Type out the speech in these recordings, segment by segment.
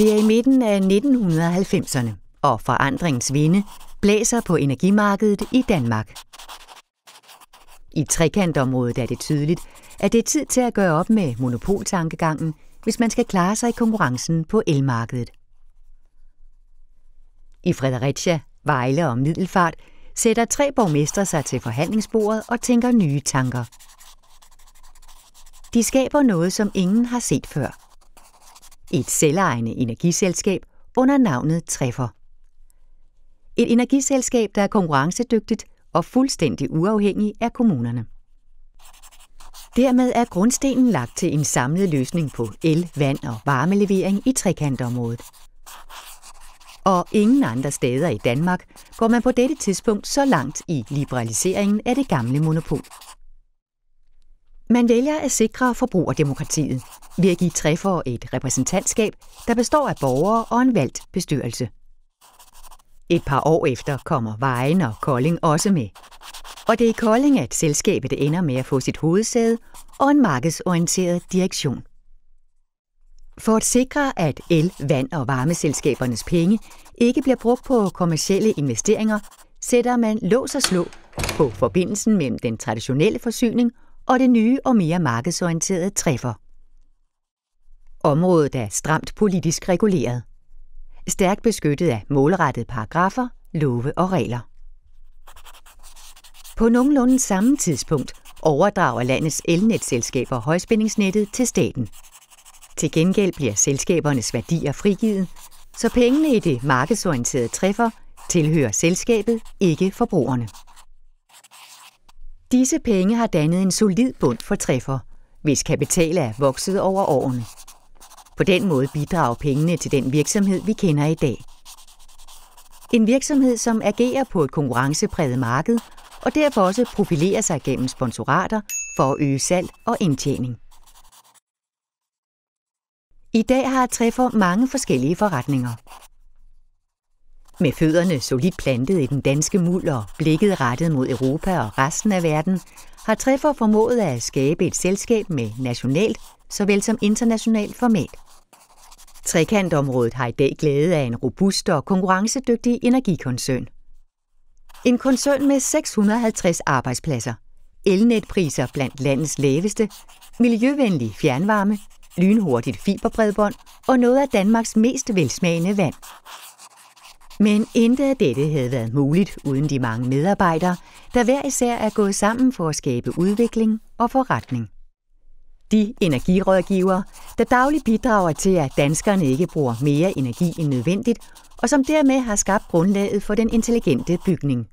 Det er i midten af 1990'erne, og forandringens vinde blæser på energimarkedet i Danmark. I trekantområdet er det tydeligt, at det er tid til at gøre op med monopoltankegangen, hvis man skal klare sig i konkurrencen på elmarkedet. I Fredericia, Vejle og Middelfart sætter tre borgmestre sig til forhandlingsbordet og tænker nye tanker. De skaber noget, som ingen har set før et selvejende energiselskab under navnet Træffer. Et energiselskab, der er konkurrencedygtigt og fuldstændig uafhængig af kommunerne. Dermed er grundstenen lagt til en samlet løsning på el-, vand- og varmelevering i trekantområdet. Og ingen andre steder i Danmark går man på dette tidspunkt så langt i liberaliseringen af det gamle monopol. Man vælger at sikre forbrugerdemokratiet ved at give træffer et repræsentantskab, der består af borgere og en valgt bestyrelse. Et par år efter kommer Vejen og Kolding også med. Og det er i Kolding, at selskabet ender med at få sit hovedsæde og en markedsorienteret direktion. For at sikre, at el-, vand- og varmeselskabernes penge ikke bliver brugt på kommersielle investeringer, sætter man lås og slå på forbindelsen mellem den traditionelle forsyning og det nye og mere markedsorienterede træffer. Området er stramt politisk reguleret. Stærkt beskyttet af målrettede paragraffer, love og regler. På nogenlunde samme tidspunkt overdrager landets elnetselskaber højspændingsnettet til staten. Til gengæld bliver selskabernes værdier frigivet, så pengene i det markedsorienterede træffer tilhører selskabet, ikke forbrugerne. Disse penge har dannet en solid bund for træffer, hvis kapital er vokset over årene. På den måde bidrager pengene til den virksomhed, vi kender i dag. En virksomhed, som agerer på et konkurrencepræget marked og derfor også profilerer sig gennem sponsorater for at øge salg og indtjening. I dag har Træffer mange forskellige forretninger. Med fødderne solidt plantet i den danske muld og blikket rettet mod Europa og resten af verden, har Træffer formået at skabe et selskab med nationalt såvel som internationalt format. Trekantområdet har i dag glæde af en robust og konkurrencedygtig energikoncern. En koncern med 650 arbejdspladser, elnetpriser blandt landets laveste, miljøvenlig fjernvarme, lynhurtigt fiberbredbånd og noget af Danmarks mest velsmagende vand. Men intet af dette havde været muligt uden de mange medarbejdere, der hver især er gået sammen for at skabe udvikling og forretning. De energirådgiver, der dagligt bidrager til, at danskerne ikke bruger mere energi end nødvendigt, og som dermed har skabt grundlaget for den intelligente bygning.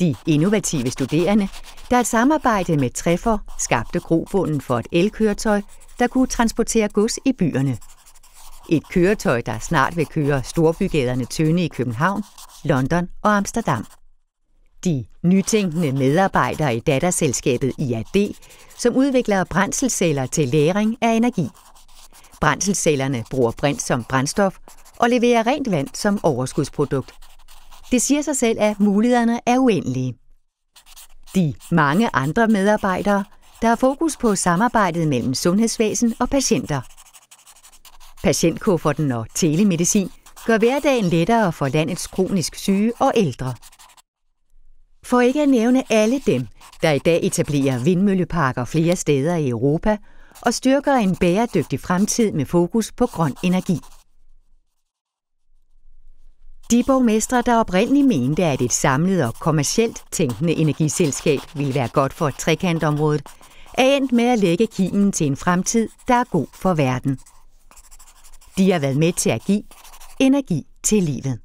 De innovative studerende, der et samarbejde med Træffer skabte grobunden for et elkøretøj, der kunne transportere gods i byerne. Et køretøj, der snart vil køre storbygaderne tynde i København, London og Amsterdam. De nytænkende medarbejdere i datterselskabet IAD, som udvikler brændselsceller til læring af energi. Brændselscellerne bruger brint som brændstof og leverer rent vand som overskudsprodukt. Det siger sig selv, at mulighederne er uendelige. De mange andre medarbejdere, der har fokus på samarbejdet mellem sundhedsvæsen og patienter – Patientkufferten og telemedicin gør hverdagen lettere for landets kronisk syge og ældre. For ikke at nævne alle dem, der i dag etablerer vindmølleparker flere steder i Europa og styrker en bæredygtig fremtid med fokus på grøn energi. De borgmestre, der oprindeligt mente, at et samlet og kommercielt tænkende energiselskab ville være godt for trekantområdet, er endt med at lægge kimen til en fremtid, der er god for verden. De har været med til at give energi til livet.